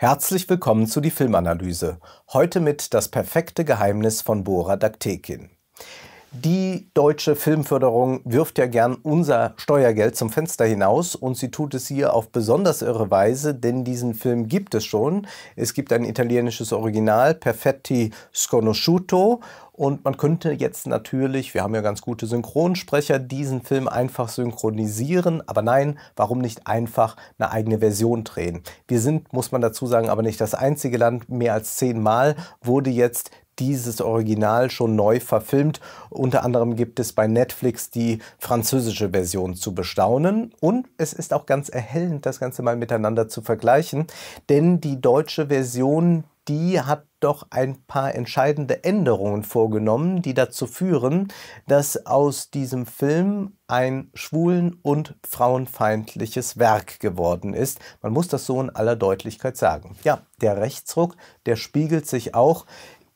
Herzlich willkommen zu die Filmanalyse. Heute mit Das perfekte Geheimnis von Bora Daktekin. Die deutsche Filmförderung wirft ja gern unser Steuergeld zum Fenster hinaus und sie tut es hier auf besonders irre Weise, denn diesen Film gibt es schon. Es gibt ein italienisches Original, Perfetti Sconosciuto. Und man könnte jetzt natürlich, wir haben ja ganz gute Synchronsprecher, diesen Film einfach synchronisieren. Aber nein, warum nicht einfach eine eigene Version drehen? Wir sind, muss man dazu sagen, aber nicht das einzige Land. Mehr als zehnmal wurde jetzt dieses Original schon neu verfilmt. Unter anderem gibt es bei Netflix die französische Version zu bestaunen. Und es ist auch ganz erhellend, das Ganze mal miteinander zu vergleichen. Denn die deutsche Version, die hat doch ein paar entscheidende Änderungen vorgenommen, die dazu führen, dass aus diesem Film ein schwulen- und frauenfeindliches Werk geworden ist. Man muss das so in aller Deutlichkeit sagen. Ja, der Rechtsruck, der spiegelt sich auch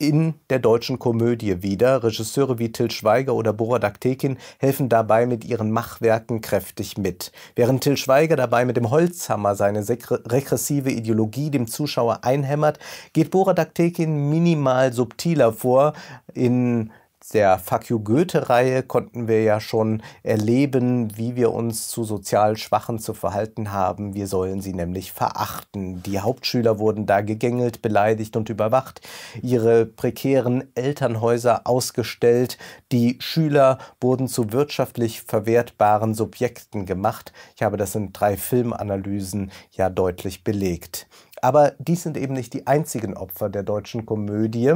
in der deutschen Komödie wieder. Regisseure wie Till Schweiger oder Bora Daktekin helfen dabei mit ihren Machwerken kräftig mit. Während Till Schweiger dabei mit dem Holzhammer seine regressive Ideologie dem Zuschauer einhämmert, geht Bora Daktekin minimal subtiler vor in der Fuck You Goethe-Reihe konnten wir ja schon erleben, wie wir uns zu sozial Schwachen zu verhalten haben. Wir sollen sie nämlich verachten. Die Hauptschüler wurden da gegängelt, beleidigt und überwacht, ihre prekären Elternhäuser ausgestellt, die Schüler wurden zu wirtschaftlich verwertbaren Subjekten gemacht. Ich habe das in drei Filmanalysen ja deutlich belegt. Aber dies sind eben nicht die einzigen Opfer der deutschen Komödie.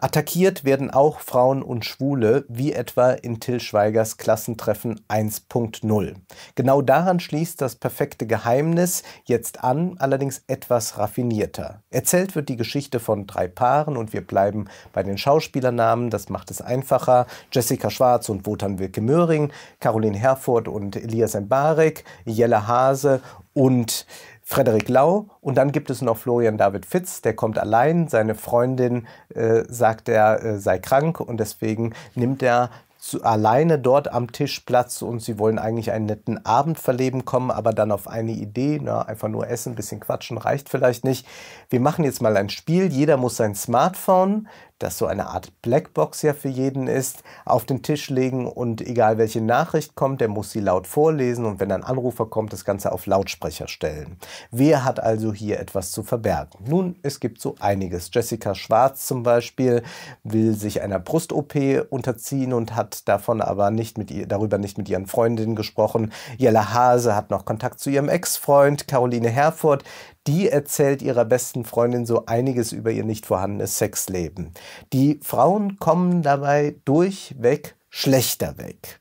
Attackiert werden auch Frauen und Schwule, wie etwa in Till Schweigers Klassentreffen 1.0. Genau daran schließt das perfekte Geheimnis jetzt an, allerdings etwas raffinierter. Erzählt wird die Geschichte von drei Paaren und wir bleiben bei den Schauspielernamen, das macht es einfacher. Jessica Schwarz und Wotan Wilke Möhring, Caroline Herford und Elias Mbarek, Jelle Hase und Frederik Lau und dann gibt es noch Florian David Fitz, der kommt allein. Seine Freundin äh, sagt, er äh, sei krank und deswegen nimmt er zu, alleine dort am Tisch Platz und sie wollen eigentlich einen netten Abend verleben kommen, aber dann auf eine Idee, na, ne, einfach nur essen, ein bisschen quatschen reicht vielleicht nicht. Wir machen jetzt mal ein Spiel, jeder muss sein Smartphone das so eine Art Blackbox ja für jeden ist, auf den Tisch legen und egal welche Nachricht kommt, der muss sie laut vorlesen und wenn ein Anrufer kommt, das Ganze auf Lautsprecher stellen. Wer hat also hier etwas zu verbergen? Nun, es gibt so einiges. Jessica Schwarz zum Beispiel will sich einer Brust-OP unterziehen und hat davon aber nicht mit ihr, darüber nicht mit ihren Freundinnen gesprochen. Jella Hase hat noch Kontakt zu ihrem Ex-Freund. Caroline Herford, die erzählt ihrer besten Freundin so einiges über ihr nicht vorhandenes Sexleben. Die Frauen kommen dabei durchweg schlechter weg.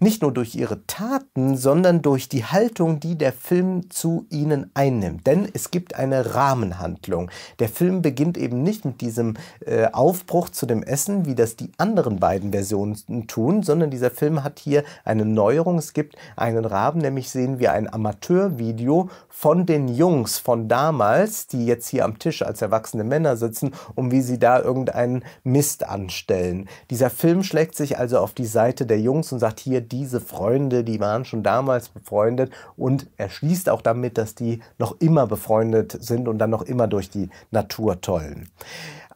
Nicht nur durch ihre Taten, sondern durch die Haltung, die der Film zu ihnen einnimmt. Denn es gibt eine Rahmenhandlung. Der Film beginnt eben nicht mit diesem äh, Aufbruch zu dem Essen, wie das die anderen beiden Versionen tun, sondern dieser Film hat hier eine Neuerung. Es gibt einen Rahmen, nämlich sehen wir ein Amateurvideo von den Jungs von damals, die jetzt hier am Tisch als erwachsene Männer sitzen, um wie sie da irgendeinen Mist anstellen. Dieser Film schlägt sich also auf die Seite der Jungs und sagt, sagt, hier diese Freunde, die waren schon damals befreundet und er schließt auch damit, dass die noch immer befreundet sind und dann noch immer durch die Natur tollen.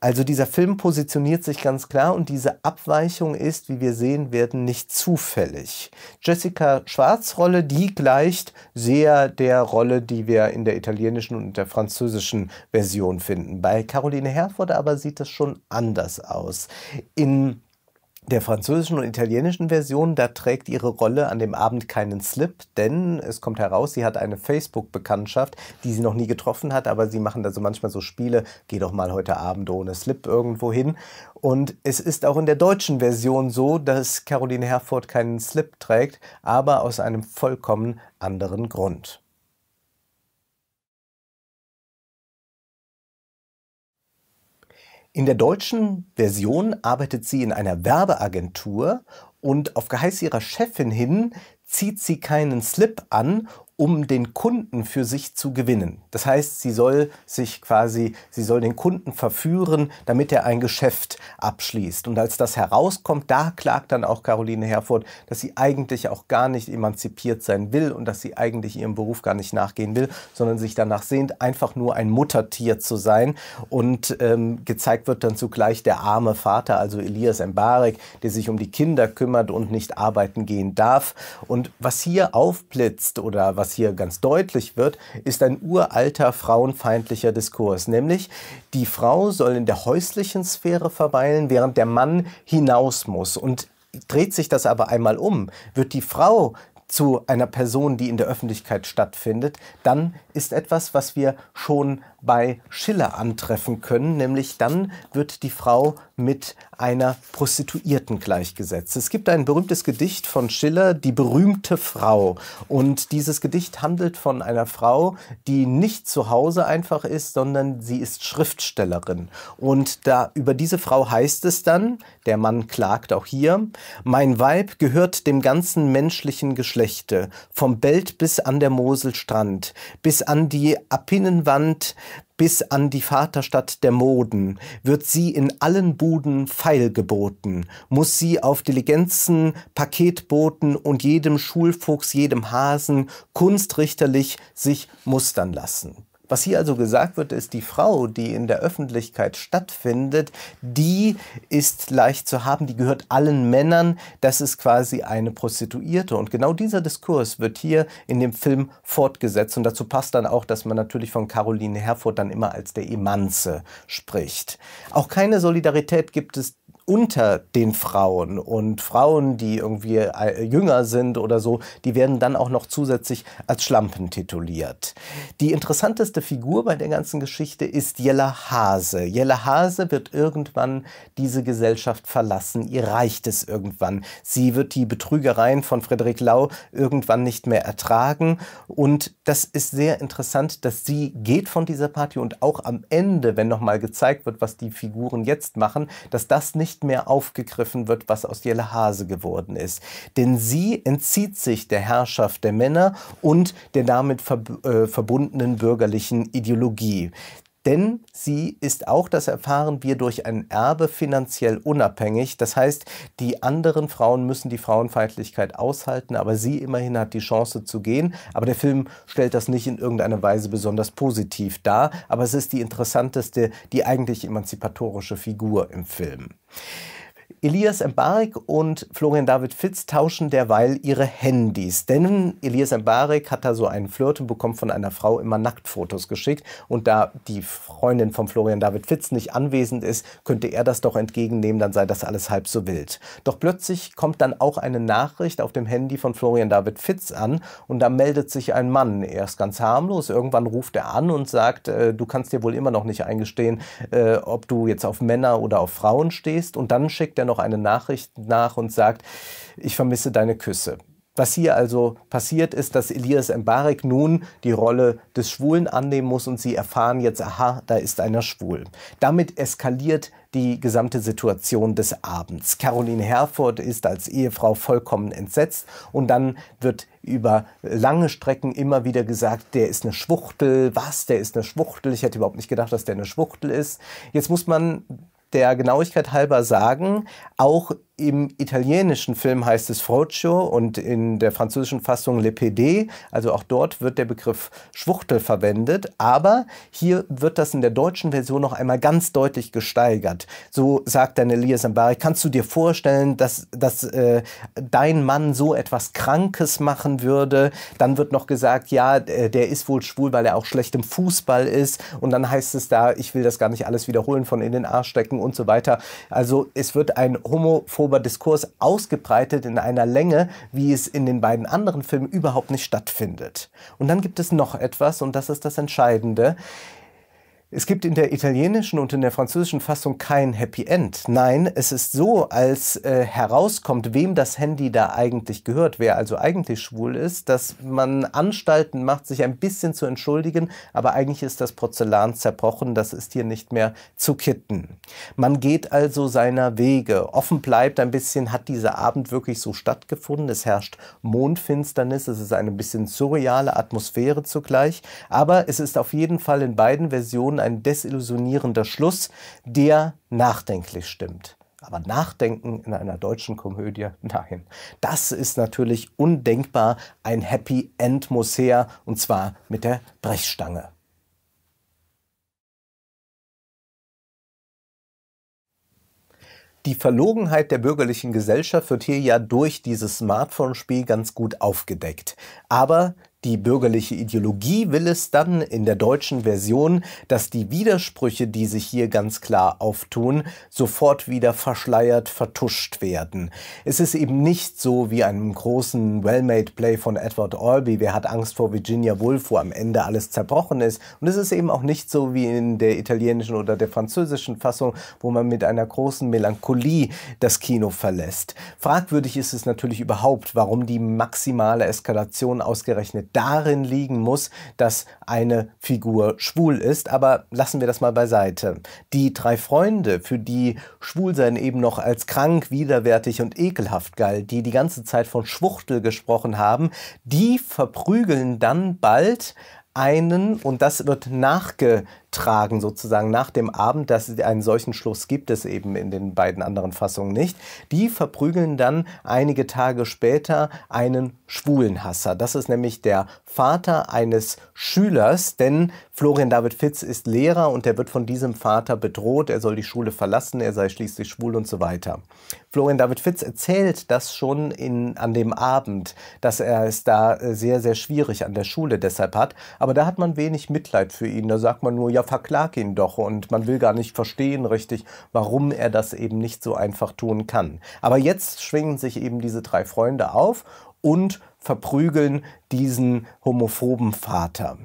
Also dieser Film positioniert sich ganz klar und diese Abweichung ist, wie wir sehen werden, nicht zufällig. Jessica Schwarz Rolle, die gleicht sehr der Rolle, die wir in der italienischen und der französischen Version finden. Bei Caroline Herford aber sieht das schon anders aus. In der französischen und italienischen Version, da trägt ihre Rolle an dem Abend keinen Slip, denn es kommt heraus, sie hat eine Facebook-Bekanntschaft, die sie noch nie getroffen hat, aber sie machen da so manchmal so Spiele, geh doch mal heute Abend ohne Slip irgendwo hin. Und es ist auch in der deutschen Version so, dass Caroline Herford keinen Slip trägt, aber aus einem vollkommen anderen Grund. In der deutschen Version arbeitet sie in einer Werbeagentur und auf Geheiß ihrer Chefin hin zieht sie keinen Slip an um den Kunden für sich zu gewinnen. Das heißt, sie soll sich quasi, sie soll den Kunden verführen, damit er ein Geschäft abschließt. Und als das herauskommt, da klagt dann auch Caroline Herford, dass sie eigentlich auch gar nicht emanzipiert sein will und dass sie eigentlich ihrem Beruf gar nicht nachgehen will, sondern sich danach sehnt, einfach nur ein Muttertier zu sein. Und ähm, gezeigt wird dann zugleich der arme Vater, also Elias Mbarek, der sich um die Kinder kümmert und nicht arbeiten gehen darf. Und was hier aufblitzt oder was was hier ganz deutlich wird, ist ein uralter frauenfeindlicher Diskurs, nämlich die Frau soll in der häuslichen Sphäre verweilen, während der Mann hinaus muss. Und dreht sich das aber einmal um, wird die Frau zu einer Person, die in der Öffentlichkeit stattfindet, dann ist etwas, was wir schon bei Schiller antreffen können, nämlich dann wird die Frau mit einer Prostituierten gleichgesetzt. Es gibt ein berühmtes Gedicht von Schiller, Die berühmte Frau. Und dieses Gedicht handelt von einer Frau, die nicht zu Hause einfach ist, sondern sie ist Schriftstellerin. Und da über diese Frau heißt es dann, der Mann klagt auch hier, mein Weib gehört dem ganzen menschlichen Geschlechte, vom Belt bis an der Moselstrand, bis an die Appinnenwand, bis an die Vaterstadt der Moden, wird sie in allen Buden feilgeboten, muss sie auf Diligenzen, Paketboten und jedem Schulfuchs, jedem Hasen kunstrichterlich sich mustern lassen. Was hier also gesagt wird, ist, die Frau, die in der Öffentlichkeit stattfindet, die ist leicht zu haben, die gehört allen Männern, das ist quasi eine Prostituierte. Und genau dieser Diskurs wird hier in dem Film fortgesetzt. Und dazu passt dann auch, dass man natürlich von Caroline Herford dann immer als der Emanze spricht. Auch keine Solidarität gibt es unter den Frauen. Und Frauen, die irgendwie äh, jünger sind oder so, die werden dann auch noch zusätzlich als Schlampen tituliert. Die interessanteste Figur bei der ganzen Geschichte ist Jella Hase. Jella Hase wird irgendwann diese Gesellschaft verlassen. Ihr reicht es irgendwann. Sie wird die Betrügereien von Frederik Lau irgendwann nicht mehr ertragen. Und das ist sehr interessant, dass sie geht von dieser Party und auch am Ende, wenn nochmal gezeigt wird, was die Figuren jetzt machen, dass das nicht nicht mehr aufgegriffen wird, was aus Jelle Hase geworden ist. Denn sie entzieht sich der Herrschaft der Männer und der damit verb äh, verbundenen bürgerlichen Ideologie denn sie ist auch, das erfahren wir, durch ein Erbe finanziell unabhängig. Das heißt, die anderen Frauen müssen die Frauenfeindlichkeit aushalten, aber sie immerhin hat die Chance zu gehen. Aber der Film stellt das nicht in irgendeiner Weise besonders positiv dar, aber es ist die interessanteste, die eigentlich emanzipatorische Figur im Film. Elias Embarek und Florian David Fitz tauschen derweil ihre Handys, denn Elias Embarek hat da so einen Flirt und bekommt von einer Frau immer Nacktfotos geschickt und da die Freundin von Florian David Fitz nicht anwesend ist, könnte er das doch entgegennehmen, dann sei das alles halb so wild. Doch plötzlich kommt dann auch eine Nachricht auf dem Handy von Florian David Fitz an und da meldet sich ein Mann, er ist ganz harmlos, irgendwann ruft er an und sagt, äh, du kannst dir wohl immer noch nicht eingestehen, äh, ob du jetzt auf Männer oder auf Frauen stehst und dann schickt er noch noch eine Nachricht nach und sagt, ich vermisse deine Küsse. Was hier also passiert ist, dass Elias Mbarek nun die Rolle des Schwulen annehmen muss und sie erfahren jetzt, aha, da ist einer schwul. Damit eskaliert die gesamte Situation des Abends. Caroline Herford ist als Ehefrau vollkommen entsetzt und dann wird über lange Strecken immer wieder gesagt, der ist eine Schwuchtel, was, der ist eine Schwuchtel, ich hätte überhaupt nicht gedacht, dass der eine Schwuchtel ist. Jetzt muss man der Genauigkeit halber sagen, auch im italienischen Film heißt es Froccio und in der französischen Fassung Le PD. Also auch dort wird der Begriff Schwuchtel verwendet. Aber hier wird das in der deutschen Version noch einmal ganz deutlich gesteigert. So sagt dann Elias Mbari, kannst du dir vorstellen, dass, dass äh, dein Mann so etwas Krankes machen würde? Dann wird noch gesagt, ja, äh, der ist wohl schwul, weil er auch schlecht im Fußball ist. Und dann heißt es da, ich will das gar nicht alles wiederholen, von in den Arsch stecken und so weiter. Also es wird ein homophob homophober Diskurs ausgebreitet in einer Länge, wie es in den beiden anderen Filmen überhaupt nicht stattfindet. Und dann gibt es noch etwas, und das ist das Entscheidende. Es gibt in der italienischen und in der französischen Fassung kein Happy End. Nein, es ist so, als äh, herauskommt, wem das Handy da eigentlich gehört, wer also eigentlich schwul ist, dass man Anstalten macht, sich ein bisschen zu entschuldigen, aber eigentlich ist das Porzellan zerbrochen, das ist hier nicht mehr zu kitten. Man geht also seiner Wege. Offen bleibt ein bisschen, hat dieser Abend wirklich so stattgefunden. Es herrscht Mondfinsternis, es ist eine bisschen surreale Atmosphäre zugleich, aber es ist auf jeden Fall in beiden Versionen ein desillusionierender Schluss, der nachdenklich stimmt. Aber nachdenken in einer deutschen Komödie, nein. Das ist natürlich undenkbar. Ein Happy End muss her, und zwar mit der Brechstange. Die Verlogenheit der bürgerlichen Gesellschaft wird hier ja durch dieses Smartphone-Spiel ganz gut aufgedeckt. Aber die bürgerliche Ideologie will es dann in der deutschen Version, dass die Widersprüche, die sich hier ganz klar auftun, sofort wieder verschleiert, vertuscht werden. Es ist eben nicht so wie einem großen Well-Made-Play von Edward Albee, wer hat Angst vor Virginia Woolf, wo am Ende alles zerbrochen ist. Und es ist eben auch nicht so wie in der italienischen oder der französischen Fassung, wo man mit einer großen Melancholie das Kino verlässt. Fragwürdig ist es natürlich überhaupt, warum die maximale Eskalation ausgerechnet darin liegen muss, dass eine Figur schwul ist. Aber lassen wir das mal beiseite. Die drei Freunde, für die Schwulsein eben noch als krank, widerwärtig und ekelhaft galt, die die ganze Zeit von Schwuchtel gesprochen haben, die verprügeln dann bald einen, und das wird nachgedacht, nachtragen, sozusagen nach dem Abend, dass es einen solchen Schluss gibt es eben in den beiden anderen Fassungen nicht. Die verprügeln dann einige Tage später einen schwulen Hasser. Das ist nämlich der Vater eines Schülers, denn Florian David Fitz ist Lehrer und er wird von diesem Vater bedroht, er soll die Schule verlassen, er sei schließlich schwul und so weiter. Florian David Fitz erzählt das schon in, an dem Abend, dass er es da äh, sehr, sehr schwierig an der Schule deshalb hat, aber da hat man wenig Mitleid für ihn, da sagt man nur, ja, ja, verklag ihn doch. Und man will gar nicht verstehen richtig, warum er das eben nicht so einfach tun kann. Aber jetzt schwingen sich eben diese drei Freunde auf und verprügeln diesen homophoben Vater.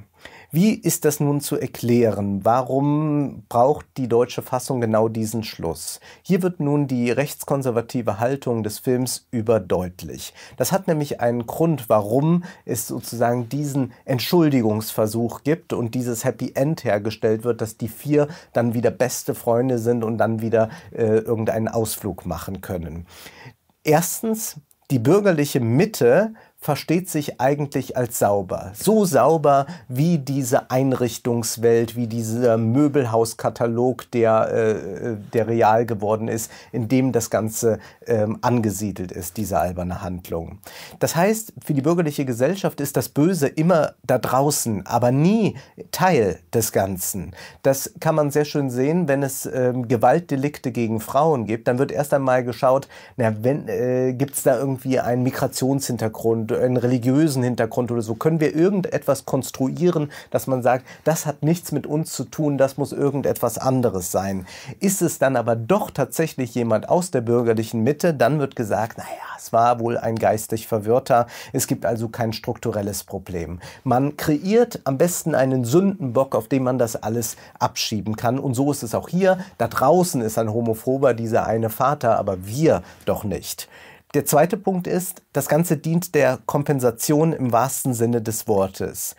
Wie ist das nun zu erklären? Warum braucht die deutsche Fassung genau diesen Schluss? Hier wird nun die rechtskonservative Haltung des Films überdeutlich. Das hat nämlich einen Grund, warum es sozusagen diesen Entschuldigungsversuch gibt und dieses Happy End hergestellt wird, dass die vier dann wieder beste Freunde sind und dann wieder äh, irgendeinen Ausflug machen können. Erstens, die bürgerliche Mitte versteht sich eigentlich als sauber. So sauber wie diese Einrichtungswelt, wie dieser Möbelhauskatalog, der, äh, äh, der real geworden ist, in dem das Ganze ähm, angesiedelt ist, diese alberne Handlung. Das heißt, für die bürgerliche Gesellschaft ist das Böse immer da draußen, aber nie Teil des Ganzen. Das kann man sehr schön sehen, wenn es ähm, Gewaltdelikte gegen Frauen gibt, dann wird erst einmal geschaut, äh, gibt es da irgendwie einen Migrationshintergrund, einen religiösen Hintergrund oder so? Können wir irgendetwas konstruieren, dass man sagt, das hat nichts mit uns zu tun, das muss irgendetwas anderes sein? Ist es dann aber doch tatsächlich jemand aus der bürgerlichen Mitte, dann wird gesagt, naja, es war wohl ein geistig Verwirrter, es gibt also kein strukturelles Problem. Man kreiert am besten einen Sündenbock, auf den man das alles abschieben kann. Und so ist es auch hier. Da draußen ist ein Homophober, dieser eine Vater, aber wir doch nicht. Der zweite Punkt ist, das Ganze dient der Kompensation im wahrsten Sinne des Wortes.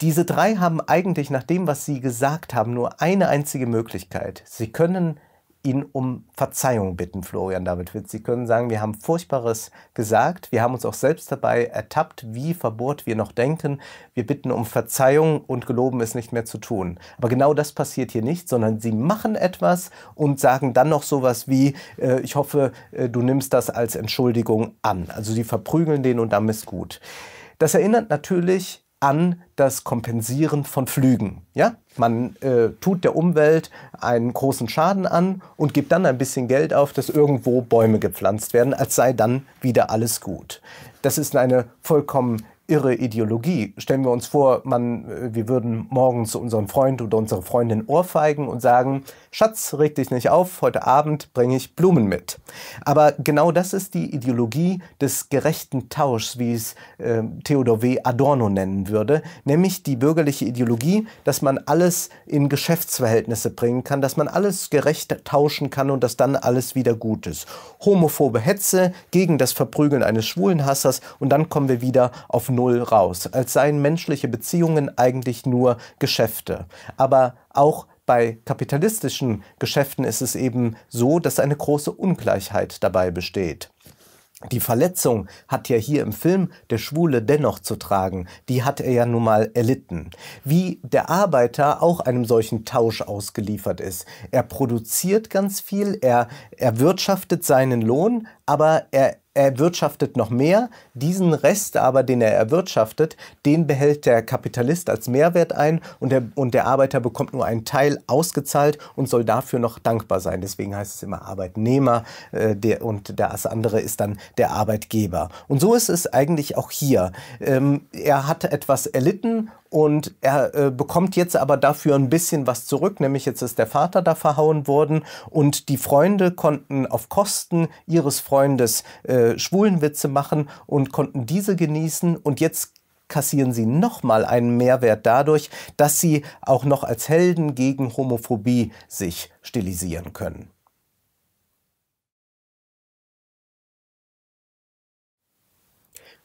Diese drei haben eigentlich nach dem, was sie gesagt haben, nur eine einzige Möglichkeit. Sie können ihn um Verzeihung bitten, Florian David Witt. Sie können sagen, wir haben Furchtbares gesagt. Wir haben uns auch selbst dabei ertappt, wie verbohrt wir noch denken. Wir bitten um Verzeihung und geloben es nicht mehr zu tun. Aber genau das passiert hier nicht, sondern sie machen etwas und sagen dann noch sowas wie, äh, ich hoffe, äh, du nimmst das als Entschuldigung an. Also sie verprügeln den und dann ist gut. Das erinnert natürlich an das Kompensieren von Flügen. Ja? Man äh, tut der Umwelt einen großen Schaden an und gibt dann ein bisschen Geld auf, dass irgendwo Bäume gepflanzt werden, als sei dann wieder alles gut. Das ist eine vollkommen irre Ideologie. Stellen wir uns vor, man, äh, wir würden morgen zu unserem Freund oder unserer Freundin ohrfeigen und sagen, Schatz, reg dich nicht auf, heute Abend bringe ich Blumen mit. Aber genau das ist die Ideologie des gerechten Tauschs, wie es äh, Theodor W. Adorno nennen würde, nämlich die bürgerliche Ideologie, dass man alles in Geschäftsverhältnisse bringen kann, dass man alles gerecht tauschen kann und dass dann alles wieder gut ist. Homophobe Hetze gegen das Verprügeln eines Schwulenhassers und dann kommen wir wieder auf null raus, als seien menschliche Beziehungen eigentlich nur Geschäfte. Aber auch bei kapitalistischen Geschäften ist es eben so, dass eine große Ungleichheit dabei besteht. Die Verletzung hat ja hier im Film der Schwule dennoch zu tragen, die hat er ja nun mal erlitten. Wie der Arbeiter auch einem solchen Tausch ausgeliefert ist. Er produziert ganz viel, er erwirtschaftet seinen Lohn, aber er erwirtschaftet noch mehr. Diesen Rest aber, den er erwirtschaftet, den behält der Kapitalist als Mehrwert ein und der, und der Arbeiter bekommt nur einen Teil ausgezahlt und soll dafür noch dankbar sein. Deswegen heißt es immer Arbeitnehmer äh, der, und das andere ist dann der Arbeitgeber. Und so ist es eigentlich auch hier. Ähm, er hat etwas erlitten und er äh, bekommt jetzt aber dafür ein bisschen was zurück, nämlich jetzt ist der Vater da verhauen worden und die Freunde konnten auf Kosten ihres Freundes äh, äh, Schwulenwitze machen und konnten diese genießen. Und jetzt kassieren sie nochmal einen Mehrwert dadurch, dass sie auch noch als Helden gegen Homophobie sich stilisieren können.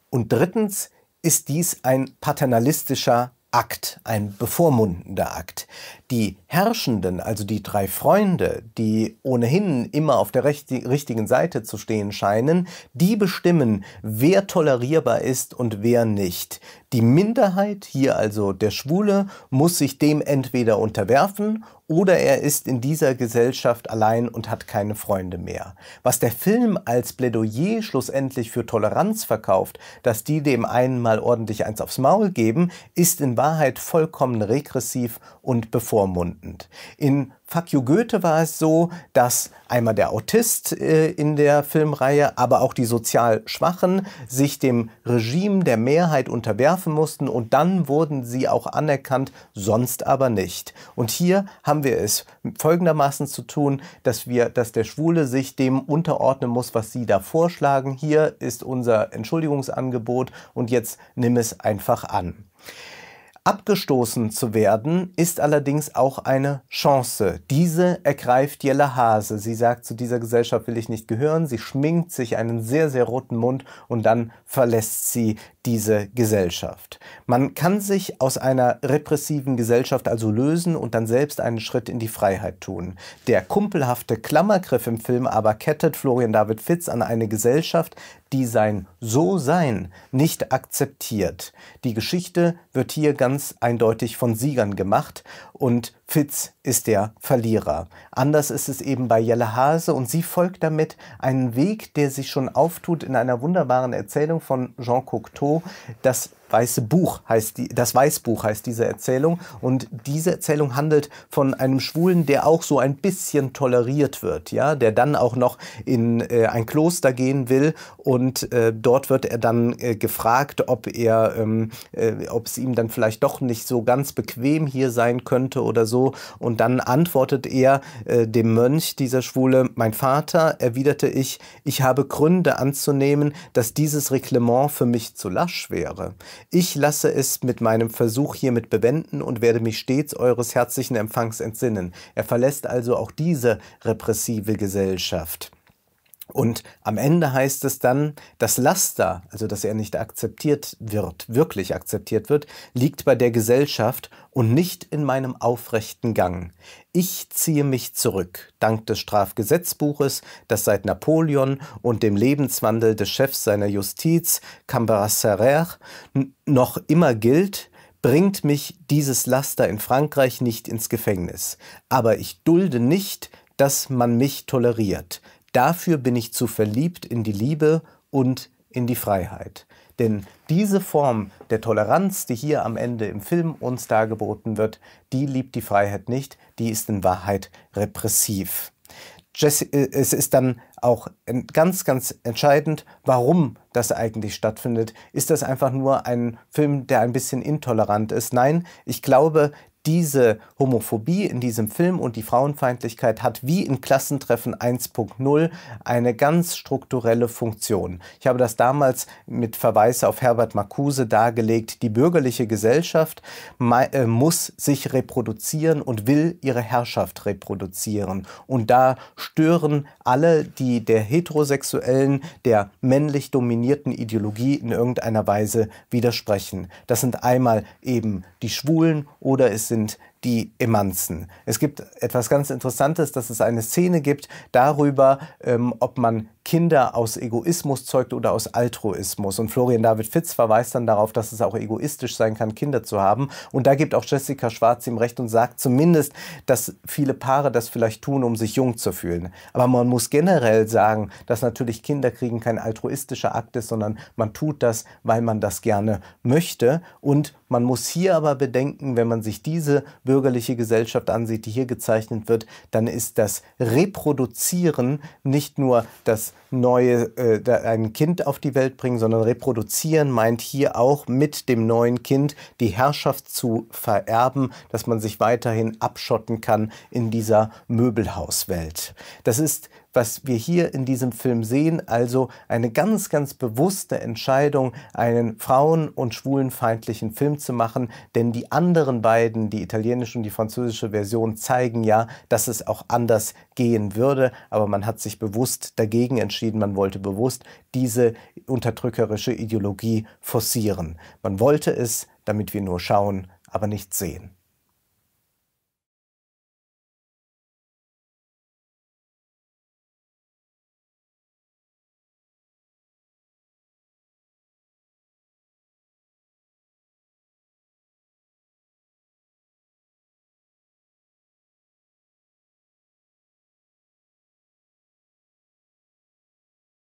Und drittens ist dies ein paternalistischer Akt, ein bevormundender Akt. Die Herrschenden, also die drei Freunde, die ohnehin immer auf der richtigen Seite zu stehen scheinen, die bestimmen, wer tolerierbar ist und wer nicht. Die Minderheit, hier also der Schwule, muss sich dem entweder unterwerfen oder er ist in dieser Gesellschaft allein und hat keine Freunde mehr. Was der Film als Plädoyer schlussendlich für Toleranz verkauft, dass die dem einen mal ordentlich eins aufs Maul geben, ist in Wahrheit vollkommen regressiv und bevormundend. In Fuck you Goethe war es so, dass einmal der Autist äh, in der Filmreihe, aber auch die sozial Schwachen sich dem Regime der Mehrheit unterwerfen mussten und dann wurden sie auch anerkannt, sonst aber nicht. Und hier haben wir es folgendermaßen zu tun, dass wir, dass der Schwule sich dem unterordnen muss, was sie da vorschlagen. Hier ist unser Entschuldigungsangebot und jetzt nimm es einfach an. Abgestoßen zu werden ist allerdings auch eine Chance. Diese ergreift Jelle Hase. Sie sagt, zu dieser Gesellschaft will ich nicht gehören. Sie schminkt sich einen sehr, sehr roten Mund und dann verlässt sie diese Gesellschaft. Man kann sich aus einer repressiven Gesellschaft also lösen und dann selbst einen Schritt in die Freiheit tun. Der kumpelhafte Klammergriff im Film aber kettet Florian David Fitz an eine Gesellschaft, die sein So-Sein nicht akzeptiert. Die Geschichte wird hier ganz eindeutig von Siegern gemacht und Fitz ist der Verlierer. Anders ist es eben bei Jelle Hase und sie folgt damit einen Weg, der sich schon auftut in einer wunderbaren Erzählung von Jean Cocteau, das Weiße Buch heißt die, das Weißbuch heißt diese Erzählung. Und diese Erzählung handelt von einem Schwulen, der auch so ein bisschen toleriert wird, ja, der dann auch noch in äh, ein Kloster gehen will und äh, dort wird er dann äh, gefragt, ob er, ähm, äh, ob es ihm dann vielleicht doch nicht so ganz bequem hier sein könnte oder so. Und dann antwortet er äh, dem Mönch, dieser Schwule, mein Vater, erwiderte ich, ich habe Gründe anzunehmen, dass dieses Reglement für mich zu lasch wäre. Ich lasse es mit meinem Versuch hiermit bewenden und werde mich stets eures herzlichen Empfangs entsinnen. Er verlässt also auch diese repressive Gesellschaft. Und am Ende heißt es dann, das Laster, also dass er nicht akzeptiert wird, wirklich akzeptiert wird, liegt bei der Gesellschaft und nicht in meinem aufrechten Gang. Ich ziehe mich zurück, dank des Strafgesetzbuches, das seit Napoleon und dem Lebenswandel des Chefs seiner Justiz, Cambrasserer, noch immer gilt, bringt mich dieses Laster in Frankreich nicht ins Gefängnis. Aber ich dulde nicht, dass man mich toleriert. Dafür bin ich zu verliebt in die Liebe und in die Freiheit. Denn diese Form der Toleranz, die hier am Ende im Film uns dargeboten wird, die liebt die Freiheit nicht, die ist in Wahrheit repressiv. Äh, es ist dann auch ganz, ganz entscheidend, warum das eigentlich stattfindet. Ist das einfach nur ein Film, der ein bisschen intolerant ist? Nein, ich glaube, diese Homophobie in diesem Film und die Frauenfeindlichkeit hat wie in Klassentreffen 1.0 eine ganz strukturelle Funktion. Ich habe das damals mit Verweis auf Herbert Marcuse dargelegt. Die bürgerliche Gesellschaft äh, muss sich reproduzieren und will ihre Herrschaft reproduzieren. Und da stören alle, die der heterosexuellen, der männlich dominierten Ideologie in irgendeiner Weise widersprechen. Das sind einmal eben die Schwulen oder es sind die Emanzen. Es gibt etwas ganz Interessantes, dass es eine Szene gibt darüber, ähm, ob man Kinder aus Egoismus zeugt oder aus Altruismus. Und Florian David Fitz verweist dann darauf, dass es auch egoistisch sein kann, Kinder zu haben. Und da gibt auch Jessica Schwarz ihm recht und sagt zumindest, dass viele Paare das vielleicht tun, um sich jung zu fühlen. Aber man muss generell sagen, dass natürlich Kinder kriegen kein altruistischer Akt ist, sondern man tut das, weil man das gerne möchte. Und man muss hier aber bedenken, wenn man sich diese bürgerliche Gesellschaft ansieht, die hier gezeichnet wird, dann ist das Reproduzieren nicht nur das neue, äh, ein Kind auf die Welt bringen, sondern reproduzieren meint hier auch mit dem neuen Kind die Herrschaft zu vererben, dass man sich weiterhin abschotten kann in dieser Möbelhauswelt. Das ist was wir hier in diesem Film sehen, also eine ganz, ganz bewusste Entscheidung, einen frauen- und schwulenfeindlichen Film zu machen, denn die anderen beiden, die italienische und die französische Version, zeigen ja, dass es auch anders gehen würde, aber man hat sich bewusst dagegen entschieden, man wollte bewusst diese unterdrückerische Ideologie forcieren. Man wollte es, damit wir nur schauen, aber nicht sehen.